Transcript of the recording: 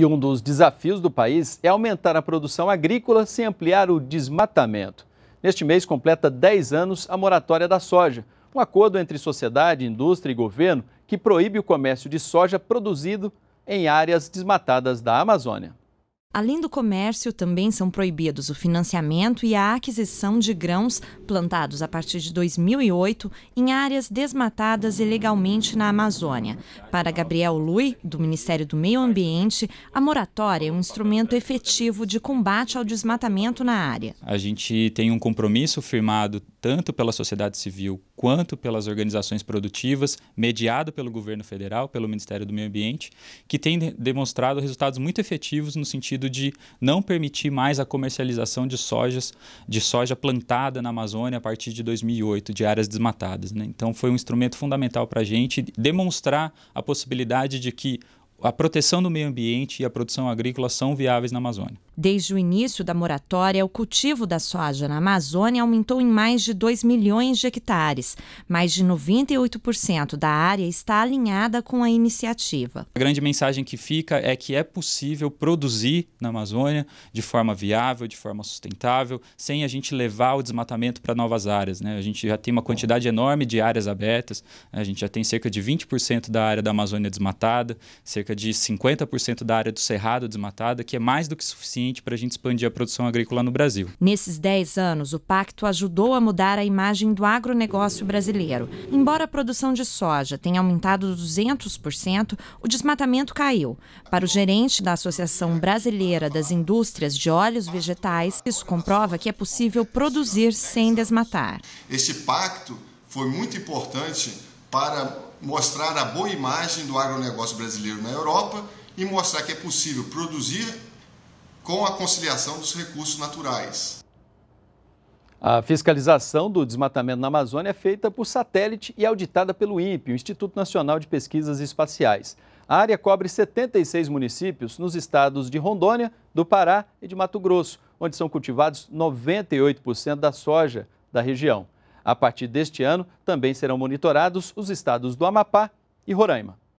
E um dos desafios do país é aumentar a produção agrícola sem ampliar o desmatamento. Neste mês completa 10 anos a moratória da soja, um acordo entre sociedade, indústria e governo que proíbe o comércio de soja produzido em áreas desmatadas da Amazônia. Além do comércio, também são proibidos o financiamento e a aquisição de grãos plantados a partir de 2008 em áreas desmatadas ilegalmente na Amazônia. Para Gabriel Lui, do Ministério do Meio Ambiente, a moratória é um instrumento efetivo de combate ao desmatamento na área. A gente tem um compromisso firmado tanto pela sociedade civil quanto pelas organizações produtivas, mediado pelo governo federal, pelo Ministério do Meio Ambiente, que tem demonstrado resultados muito efetivos no sentido de não permitir mais a comercialização de sojas, de soja plantada na Amazônia a partir de 2008, de áreas desmatadas. Né? Então foi um instrumento fundamental para a gente demonstrar a possibilidade de que a proteção do meio ambiente e a produção agrícola são viáveis na Amazônia. Desde o início da moratória, o cultivo da soja na Amazônia aumentou em mais de 2 milhões de hectares. Mais de 98% da área está alinhada com a iniciativa. A grande mensagem que fica é que é possível produzir na Amazônia de forma viável, de forma sustentável, sem a gente levar o desmatamento para novas áreas. Né? A gente já tem uma quantidade enorme de áreas abertas, né? a gente já tem cerca de 20% da área da Amazônia desmatada, cerca de 50% da área do Cerrado desmatada, que é mais do que suficiente suficiente para a gente expandir a produção agrícola no Brasil. Nesses 10 anos, o pacto ajudou a mudar a imagem do agronegócio brasileiro. Embora a produção de soja tenha aumentado 200%, o desmatamento caiu. Para o gerente da Associação Brasileira das Indústrias de Óleos Vegetais, isso comprova que é possível produzir sem desmatar. Este pacto foi muito importante para mostrar a boa imagem do agronegócio brasileiro na Europa e mostrar que é possível produzir com a conciliação dos recursos naturais. A fiscalização do desmatamento na Amazônia é feita por satélite e auditada pelo INPE, o Instituto Nacional de Pesquisas Espaciais. A área cobre 76 municípios nos estados de Rondônia, do Pará e de Mato Grosso, onde são cultivados 98% da soja da região. A partir deste ano, também serão monitorados os estados do Amapá e Roraima.